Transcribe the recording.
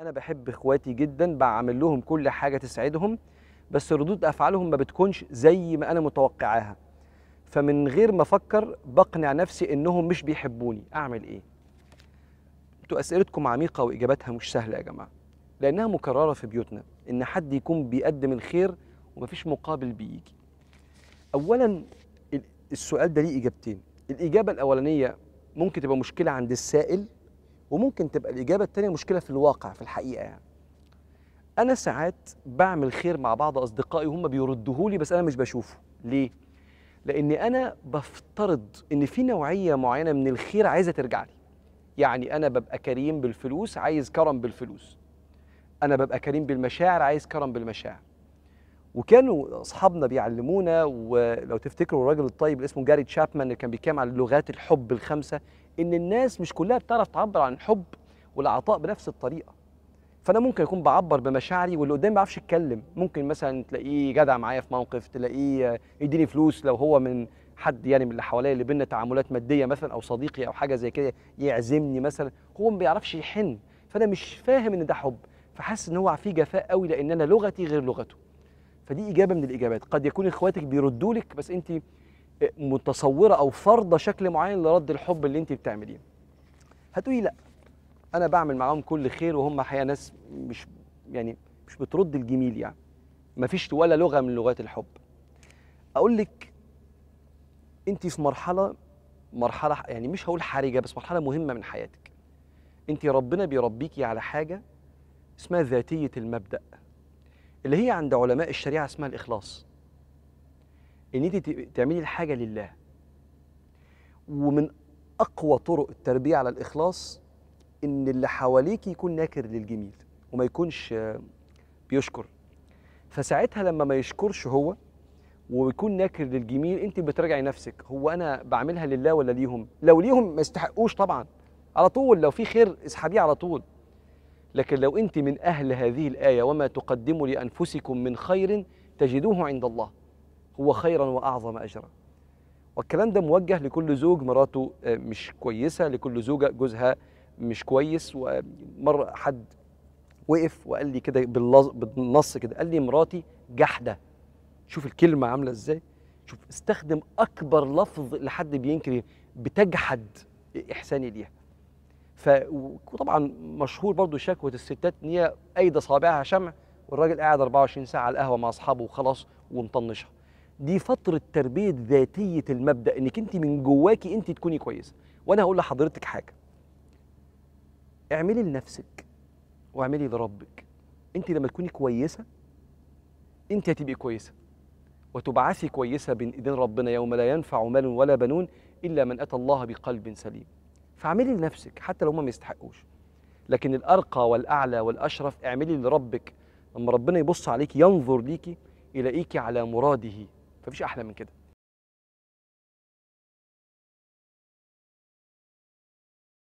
انا بحب اخواتي جدا بعمل لهم كل حاجه تسعدهم بس ردود افعالهم ما بتكونش زي ما انا متوقعاها فمن غير ما افكر بقنع نفسي انهم مش بيحبوني اعمل ايه انتوا اسئلتكم عميقه واجاباتها مش سهله يا جماعه لانها مكرره في بيوتنا ان حد يكون بيقدم الخير ومفيش مقابل بيجي اولا السؤال ده ليه اجابتين الاجابه الاولانيه ممكن تبقى مشكله عند السائل وممكن تبقى الاجابه الثانيه مشكله في الواقع في الحقيقه يعني انا ساعات بعمل خير مع بعض اصدقائي وهم بيردوه لي بس انا مش بشوفه ليه لان انا بفترض ان في نوعيه معينه من الخير عايزه ترجع لي يعني انا ببقى كريم بالفلوس عايز كرم بالفلوس انا ببقى كريم بالمشاعر عايز كرم بالمشاعر وكانوا اصحابنا بيعلمونا ولو تفتكروا الراجل الطيب اللي اسمه جاري تشابمان اللي كان بيتكلم عن لغات الحب الخمسه ان الناس مش كلها بتعرف تعبر عن الحب والعطاء بنفس الطريقه فانا ممكن اكون بعبر بمشاعري واللي قدامي ما بيعرفش يتكلم ممكن مثلا تلاقيه جدع معايا في موقف تلاقيه يديني فلوس لو هو من حد يعني من اللي حواليا اللي بينا تعاملات ماديه مثلا او صديقي او حاجه زي كده يعزمني مثلا هو ما بيعرفش يحن فانا مش فاهم ان ده حب فحاسس ان هو فيه جفاء قوي لان انا لغتي غير لغته فدي اجابه من الاجابات قد يكون اخواتك بيردوا لك بس انت متصوره او فرضه شكل معين لرد الحب اللي انت بتعمليه هتقولي لا انا بعمل معاهم كل خير وهم حقيقه ناس مش يعني مش بترد الجميل يعني مفيش ولا لغه من لغات الحب اقول لك انت في مرحله مرحله يعني مش هقول حرجه بس مرحله مهمه من حياتك انت ربنا بيربيكي على حاجه اسمها ذاتيه المبدا اللي هي عند علماء الشريعه اسمها الاخلاص ان انت تعملي الحاجه لله ومن اقوى طرق التربيه على الاخلاص ان اللي حواليك يكون ناكر للجميل وما يكونش بيشكر فساعتها لما ما يشكرش هو ويكون ناكر للجميل انت بتراجعي نفسك هو انا بعملها لله ولا ليهم لو ليهم ما يستحقوش طبعا على طول لو في خير اسحبيه على طول لكن لو انت من اهل هذه الايه وما تقدموا لانفسكم من خير تجدوه عند الله هو خيرا واعظم اجرا والكلام ده موجه لكل زوج مراته آه، مش كويسه لكل زوجه جوزها مش كويس ومره حد وقف وقال لي كده بالنص كده قال لي مراتي جحده شوف الكلمه عامله ازاي شوف استخدم اكبر لفظ لحد بينكر بتجحد احساني ليها ف وطبعا مشهور برضو شكوى الستات ان هي ايده صابعها شمع والراجل قاعد 24 ساعه على القهوه مع اصحابه وخلاص ومطنشها دي فتره تربيه ذاتيه المبدا انك انت من جواكي انت تكوني كويسه وانا هقول لحضرتك حاجه اعملي لنفسك واعملي لربك انت لما تكوني كويسه انت هتبقي كويسه وتبعثي كويسه بين ايدين ربنا يوم لا ينفع مال ولا بنون الا من اتى الله بقلب سليم فاعملي لنفسك حتى لو هما ما يستحقوش لكن الارقى والاعلى والاشرف اعملي لربك لما ربنا يبص عليك ينظر ليكي يلاقيكي على مراده مفيش احلى من كده